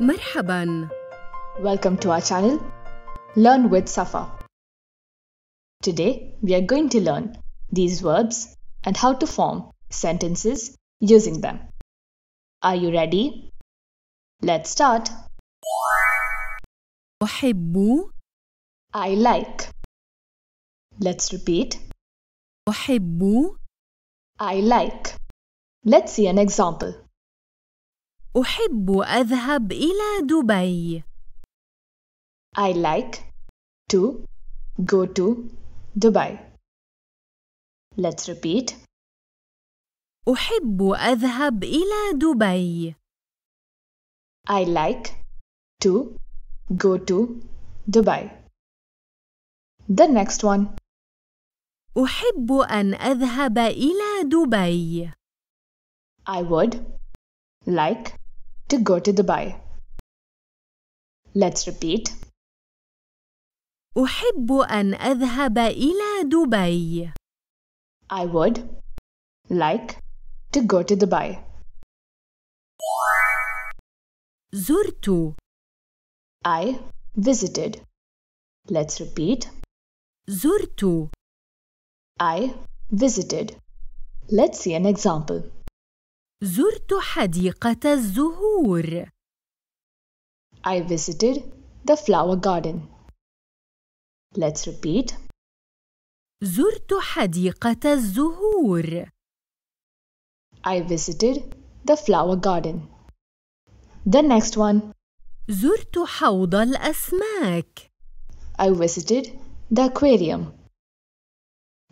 مرحبا. Welcome to our channel Learn with Safa. Today we are going to learn these verbs and how to form sentences using them. Are you ready? Let's start. أحب I like. Let's repeat. أحب I like. Let's see an example. أحب أذهب إلى دبي. I like to go to Dubai. Let's repeat. أحب أذهب إلى دبي. I like to go to Dubai. The next one. أحب أن أذهب إلى دبي. I would like to go to Dubai. Let's repeat. أحب أن أذهب إلى دبي. I would like to go to Dubai. زرت. I visited. Let's repeat. زرت. I visited. Let's see an example. زرت حديقة الزهور. I visited the flower garden. Let's repeat. زرت حديقة الزهور. I visited the flower garden. The next one. زرت حوض الأسماك. I visited the aquarium.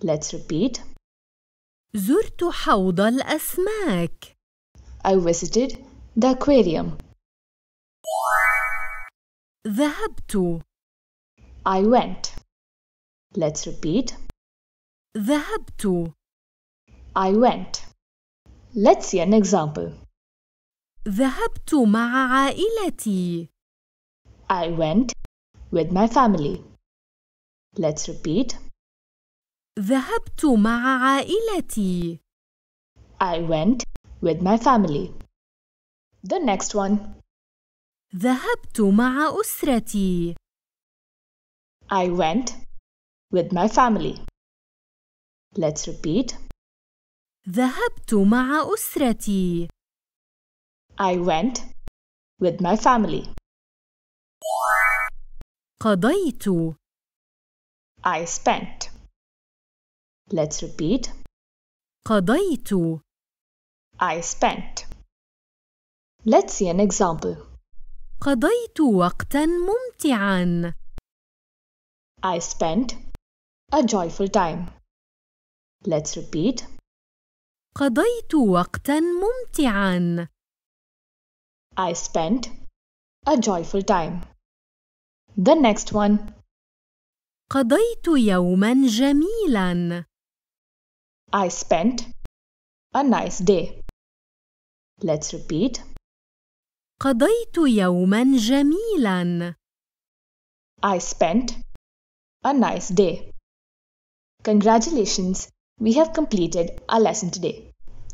Let's repeat. زرت حوض الأسماك. I visited the aquarium. ذهبت I went. Let's repeat. ذهبت I went. Let's see an example. ذهبت مع عائلتي. I went with my family. Let's repeat. ذهبت مع عائلتي. I went with my family. The next one. ذهبت مع أسرتي. I went with my family. Let's repeat. ذهبت مع أسرتي. I went with my family. قضيت. I spent. Let's repeat. قضيت. I spent. Let's see an example. قضيت وقتا ممتعا. I spent a joyful time. Let's repeat. قضيت وقتا ممتعا. I spent a joyful time. The next one. قضيت يوما جميلا. I spent a nice day. Let's repeat. قضيت يوما جميلا. I spent a nice day. Congratulations, we have completed our lesson today.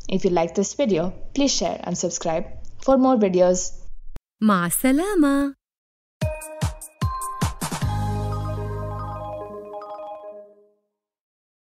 If you like this video, please share and subscribe for more videos. مع السلامة.